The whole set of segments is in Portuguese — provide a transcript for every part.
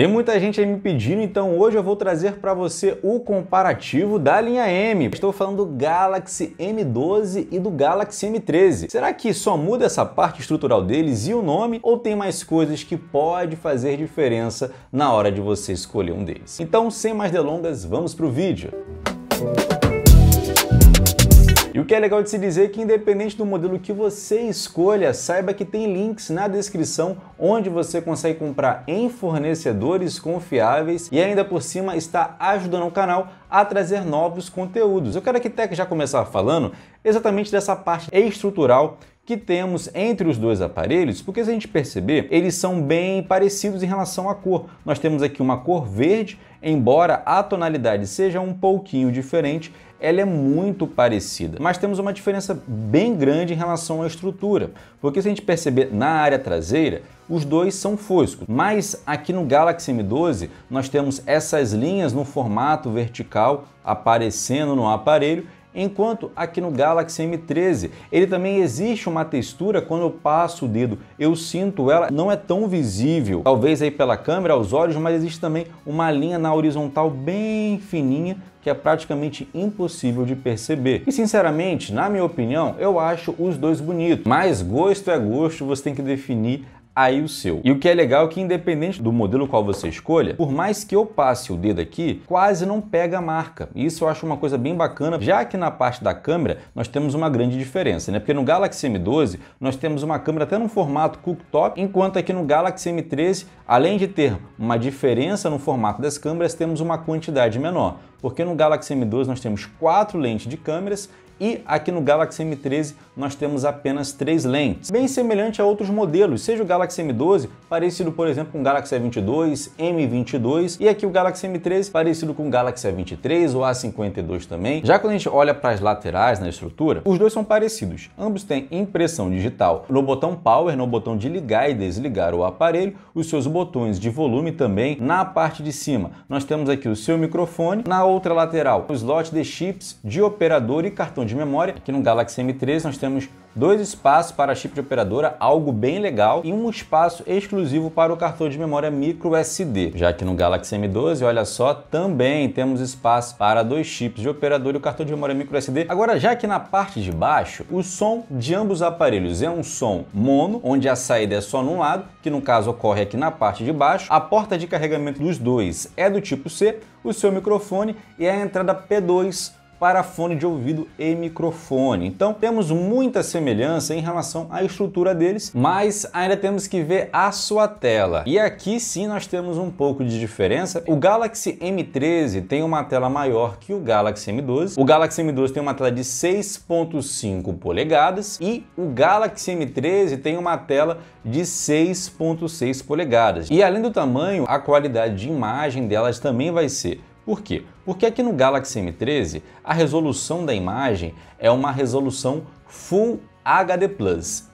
Tem muita gente aí me pedindo, então hoje eu vou trazer para você o comparativo da linha M. Estou falando do Galaxy M12 e do Galaxy M13. Será que só muda essa parte estrutural deles e o nome ou tem mais coisas que pode fazer diferença na hora de você escolher um deles? Então, sem mais delongas, vamos pro vídeo. Música e o que é legal de se dizer é que, independente do modelo que você escolha, saiba que tem links na descrição onde você consegue comprar em fornecedores confiáveis e ainda por cima está ajudando o canal a trazer novos conteúdos. Eu quero aqui até que já começar falando exatamente dessa parte estrutural que temos entre os dois aparelhos, porque se a gente perceber, eles são bem parecidos em relação à cor. Nós temos aqui uma cor verde, embora a tonalidade seja um pouquinho diferente, ela é muito parecida. Mas temos uma diferença bem grande em relação à estrutura, porque se a gente perceber na área traseira, os dois são foscos, mas aqui no Galaxy M12 nós temos essas linhas no formato vertical aparecendo no aparelho Enquanto aqui no Galaxy M13 ele também existe uma textura quando eu passo o dedo, eu sinto ela, não é tão visível, talvez aí pela câmera, aos olhos, mas existe também uma linha na horizontal bem fininha que é praticamente impossível de perceber. E sinceramente, na minha opinião, eu acho os dois bonitos, mas gosto é gosto, você tem que definir aí o seu. E o que é legal é que independente do modelo qual você escolha, por mais que eu passe o dedo aqui, quase não pega a marca. Isso eu acho uma coisa bem bacana, já que na parte da câmera nós temos uma grande diferença, né? Porque no Galaxy M12 nós temos uma câmera até no formato cooktop, enquanto aqui no Galaxy M13, além de ter uma diferença no formato das câmeras, temos uma quantidade menor porque no Galaxy m 12 nós temos quatro lentes de câmeras e aqui no Galaxy M13 nós temos apenas três lentes, bem semelhante a outros modelos, seja o Galaxy M12 parecido por exemplo com o Galaxy A22, M22 e aqui o Galaxy M13 parecido com o Galaxy A23 ou A52 também. Já quando a gente olha para as laterais na estrutura, os dois são parecidos, ambos têm impressão digital. No botão Power, no botão de ligar e desligar o aparelho, os seus botões de volume também. Na parte de cima nós temos aqui o seu microfone, na outra lateral, o slot de chips de operador e cartão de memória. Aqui no Galaxy M3 nós temos dois espaços para chip de operadora, algo bem legal, e um espaço exclusivo para o cartão de memória micro SD. Já que no Galaxy M12, olha só, também temos espaço para dois chips de operador e o cartão de memória micro SD. Agora, já que na parte de baixo, o som de ambos os aparelhos é um som mono, onde a saída é só num lado, que no caso ocorre aqui na parte de baixo, a porta de carregamento dos dois é do tipo C, o seu microfone e a entrada P2 para fone de ouvido e microfone. Então temos muita semelhança em relação à estrutura deles, mas ainda temos que ver a sua tela. E aqui sim nós temos um pouco de diferença. O Galaxy M13 tem uma tela maior que o Galaxy M12. O Galaxy M12 tem uma tela de 6.5 polegadas e o Galaxy M13 tem uma tela de 6.6 polegadas. E além do tamanho, a qualidade de imagem delas também vai ser por quê? Porque aqui no Galaxy M13 a resolução da imagem é uma resolução Full HD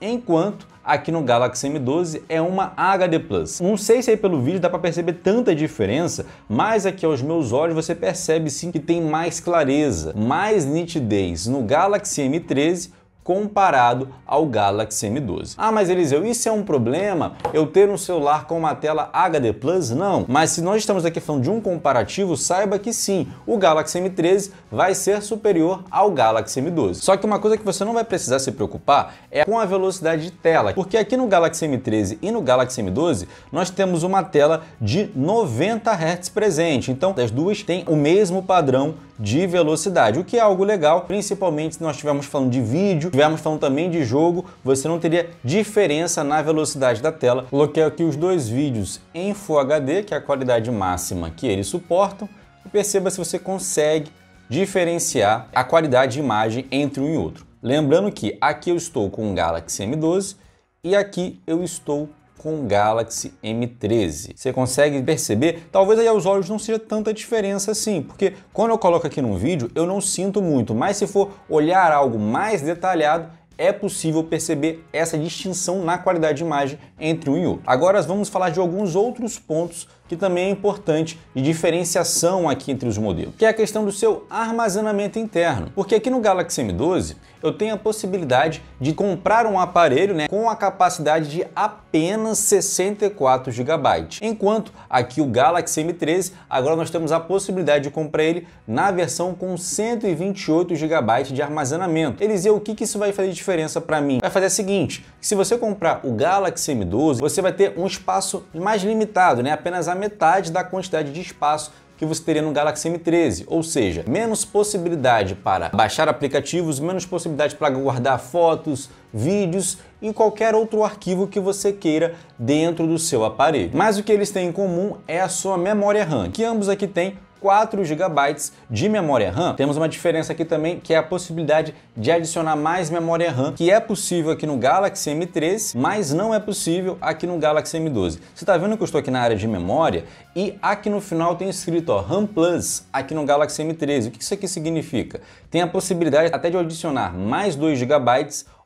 enquanto aqui no Galaxy M12 é uma HD Não sei se aí pelo vídeo dá para perceber tanta diferença, mas aqui aos meus olhos você percebe sim que tem mais clareza, mais nitidez no Galaxy M13 comparado ao Galaxy M12. Ah, mas Eliseu, isso é um problema? Eu ter um celular com uma tela HD Plus? Não. Mas se nós estamos aqui falando de um comparativo, saiba que sim, o Galaxy M13 vai ser superior ao Galaxy M12. Só que uma coisa que você não vai precisar se preocupar é com a velocidade de tela, porque aqui no Galaxy M13 e no Galaxy M12 nós temos uma tela de 90 Hz presente. Então, as duas têm o mesmo padrão de velocidade, o que é algo legal, principalmente se nós estivermos falando de vídeo, estivermos falando também de jogo, você não teria diferença na velocidade da tela. Coloquei aqui os dois vídeos em Full HD, que é a qualidade máxima que eles suportam, e perceba se você consegue diferenciar a qualidade de imagem entre um e outro. Lembrando que aqui eu estou com o Galaxy M12 e aqui eu estou com o Galaxy M13. Você consegue perceber? Talvez aí aos olhos não seja tanta diferença assim, porque quando eu coloco aqui num vídeo eu não sinto muito, mas se for olhar algo mais detalhado, é possível perceber essa distinção na qualidade de imagem entre um e outro. Agora vamos falar de alguns outros pontos que também é importante de diferenciação aqui entre os modelos, que é a questão do seu armazenamento interno. Porque aqui no Galaxy M12 eu tenho a possibilidade de comprar um aparelho né, com a capacidade de apenas 64 GB, enquanto aqui o Galaxy M13 agora nós temos a possibilidade de comprar ele na versão com 128 GB de armazenamento. Eles e o que, que isso vai fazer de diferença para mim? Vai fazer a seguinte, se você comprar o Galaxy M12, você vai ter um espaço mais limitado, né? apenas a metade da quantidade de espaço que você teria no Galaxy M13, ou seja, menos possibilidade para baixar aplicativos, menos possibilidade para guardar fotos, vídeos e qualquer outro arquivo que você queira dentro do seu aparelho. Mas o que eles têm em comum é a sua memória RAM, que ambos aqui têm 4 GB de memória RAM. Temos uma diferença aqui também, que é a possibilidade de adicionar mais memória RAM, que é possível aqui no Galaxy M13, mas não é possível aqui no Galaxy M12. Você está vendo que eu estou aqui na área de memória e aqui no final tem escrito ó, RAM Plus aqui no Galaxy M13. O que isso aqui significa? Tem a possibilidade até de adicionar mais 2 GB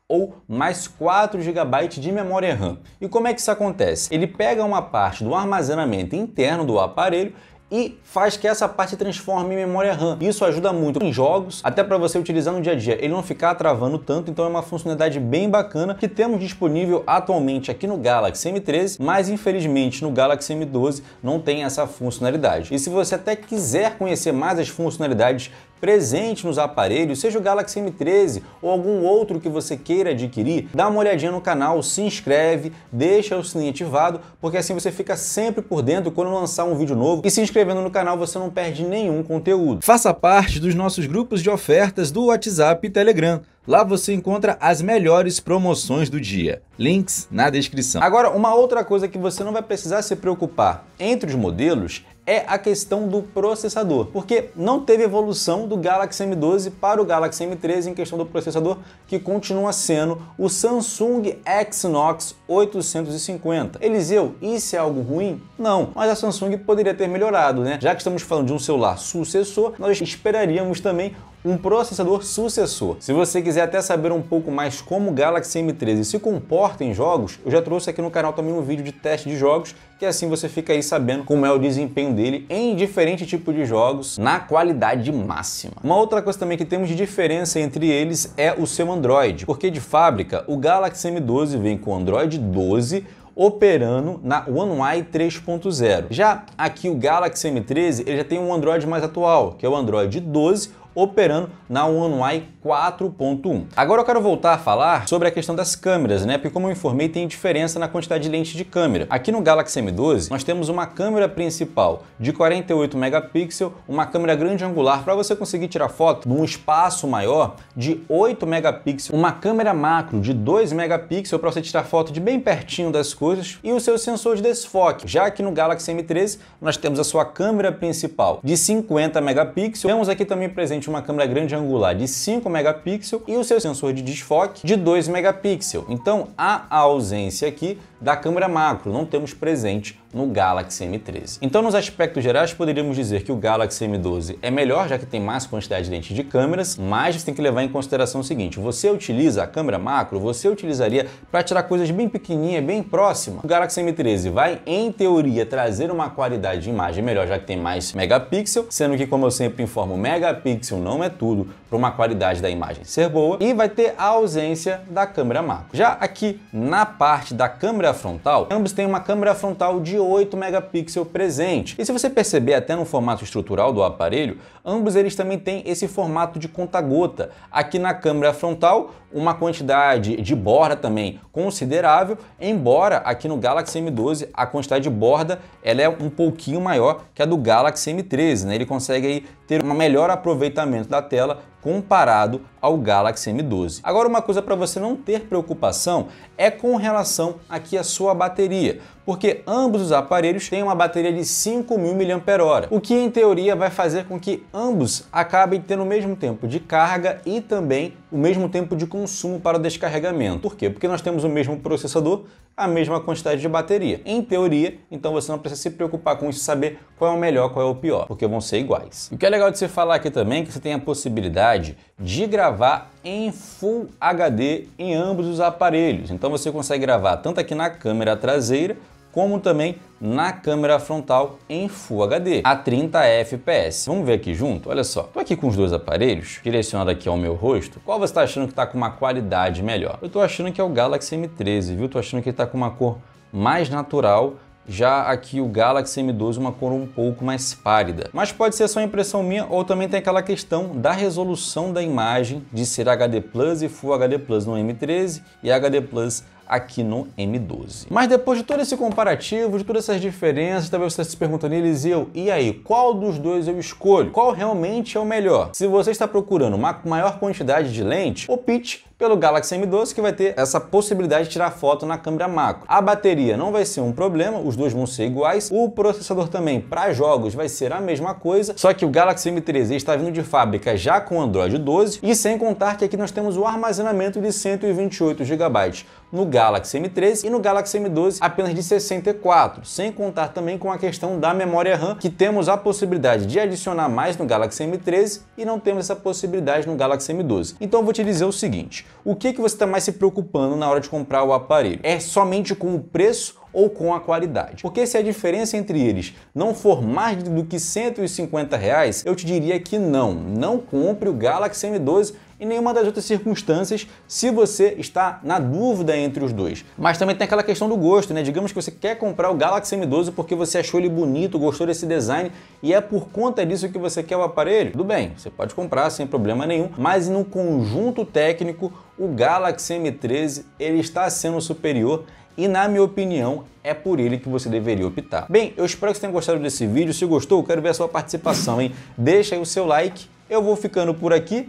ou mais 4 GB de memória RAM. E como é que isso acontece? Ele pega uma parte do armazenamento interno do aparelho e faz que essa parte transforme em memória RAM. Isso ajuda muito em jogos, até para você utilizar no dia a dia, ele não ficar travando tanto, então é uma funcionalidade bem bacana que temos disponível atualmente aqui no Galaxy M13, mas infelizmente no Galaxy M12 não tem essa funcionalidade. E se você até quiser conhecer mais as funcionalidades presente nos aparelhos, seja o Galaxy M13 ou algum outro que você queira adquirir, dá uma olhadinha no canal, se inscreve, deixa o sininho ativado, porque assim você fica sempre por dentro quando lançar um vídeo novo e se inscrevendo no canal você não perde nenhum conteúdo. Faça parte dos nossos grupos de ofertas do WhatsApp e Telegram. Lá você encontra as melhores promoções do dia. Links na descrição. Agora, uma outra coisa que você não vai precisar se preocupar entre os modelos é a questão do processador, porque não teve evolução do Galaxy M12 para o Galaxy M13 em questão do processador, que continua sendo o Samsung Exynos 850. Eliseu, isso é algo ruim? Não, mas a Samsung poderia ter melhorado, né? Já que estamos falando de um celular sucessor, nós esperaríamos também um processador sucessor. Se você quiser até saber um pouco mais como o Galaxy M13 se comporta em jogos, eu já trouxe aqui no canal também um vídeo de teste de jogos, que assim você fica aí sabendo como é o desempenho dele em diferentes tipos de jogos, na qualidade máxima. Uma outra coisa também que temos de diferença entre eles é o seu Android, porque de fábrica o Galaxy M12 vem com Android 12, operando na One UI 3.0. Já aqui o Galaxy M13 ele já tem um Android mais atual, que é o Android 12, operando na One UI 4.1. Agora eu quero voltar a falar sobre a questão das câmeras, né? Porque como eu informei, tem diferença na quantidade de lente de câmera. Aqui no Galaxy M12, nós temos uma câmera principal de 48 megapixels, uma câmera grande angular para você conseguir tirar foto num espaço maior de 8 megapixels, uma câmera macro de 2 megapixels para você tirar foto de bem pertinho das coisas e o seu sensor de desfoque. Já que no Galaxy M13, nós temos a sua câmera principal de 50 megapixels, temos aqui também presente somente uma câmera grande angular de 5 megapixels e o seu sensor de desfoque de 2 megapixels. Então há a ausência aqui da câmera macro, não temos presente no Galaxy M13. Então, nos aspectos gerais, poderíamos dizer que o Galaxy M12 é melhor, já que tem mais quantidade de lentes de câmeras, mas você tem que levar em consideração o seguinte, você utiliza a câmera macro, você utilizaria para tirar coisas bem pequenininhas, bem próximas. O Galaxy M13 vai, em teoria, trazer uma qualidade de imagem melhor, já que tem mais megapixel, sendo que, como eu sempre informo, megapixel não é tudo para uma qualidade da imagem ser boa, e vai ter a ausência da câmera macro. Já aqui na parte da câmera frontal, ambos têm uma câmera frontal de de 8 megapixels presente. E se você perceber até no formato estrutural do aparelho, ambos eles também têm esse formato de conta-gota. Aqui na câmera frontal, uma quantidade de borda também considerável, embora aqui no Galaxy M12 a quantidade de borda ela é um pouquinho maior que a do Galaxy M13, né? Ele consegue aí ter um melhor aproveitamento da tela comparado ao Galaxy M12. Agora uma coisa para você não ter preocupação é com relação aqui à sua bateria, porque ambos os aparelhos têm uma bateria de 5.000 mAh, o que em teoria vai fazer com que ambos acabem tendo o mesmo tempo de carga e também o mesmo tempo de consumo para o descarregamento. Por quê? Porque nós temos o mesmo processador a mesma quantidade de bateria. Em teoria, então você não precisa se preocupar com isso, saber qual é o melhor, qual é o pior, porque vão ser iguais. o que é legal de se falar aqui também é que você tem a possibilidade de gravar em Full HD em ambos os aparelhos. Então você consegue gravar tanto aqui na câmera traseira como também na câmera frontal em Full HD a 30 fps. Vamos ver aqui junto? Olha só, estou aqui com os dois aparelhos, direcionado aqui ao meu rosto, qual você está achando que está com uma qualidade melhor? Eu estou achando que é o Galaxy M13, viu? estou achando que ele tá com uma cor mais natural, já aqui o Galaxy M12 uma cor um pouco mais pálida. Mas pode ser só impressão minha ou também tem aquela questão da resolução da imagem de ser HD Plus e Full HD Plus no M13 e HD Plus aqui no M12. Mas depois de todo esse comparativo, de todas essas diferenças, talvez você se perguntando, Eliseu, e aí, qual dos dois eu escolho? Qual realmente é o melhor? Se você está procurando uma maior quantidade de lente, opte pelo Galaxy M12 que vai ter essa possibilidade de tirar foto na câmera macro. A bateria não vai ser um problema, os dois vão ser iguais. O processador também para jogos vai ser a mesma coisa, só que o Galaxy M13 está vindo de fábrica já com Android 12 e sem contar que aqui nós temos o armazenamento de 128 GB no Galaxy M13 e no Galaxy M12 apenas de 64, sem contar também com a questão da memória RAM, que temos a possibilidade de adicionar mais no Galaxy M13 e não temos essa possibilidade no Galaxy M12. Então vou te dizer o seguinte, o que, que você está mais se preocupando na hora de comprar o aparelho? É somente com o preço ou com a qualidade. Porque se a diferença entre eles não for mais do que 150 reais, eu te diria que não, não compre o Galaxy M12 e nenhuma das outras circunstâncias se você está na dúvida entre os dois. Mas também tem aquela questão do gosto, né? Digamos que você quer comprar o Galaxy M12 porque você achou ele bonito, gostou desse design e é por conta disso que você quer o aparelho. Tudo bem, você pode comprar sem problema nenhum, mas no conjunto técnico, o Galaxy M13 ele está sendo superior e na minha opinião é por ele que você deveria optar. Bem, eu espero que você tenha gostado desse vídeo. Se gostou, quero ver a sua participação, hein? Deixa aí o seu like. Eu vou ficando por aqui.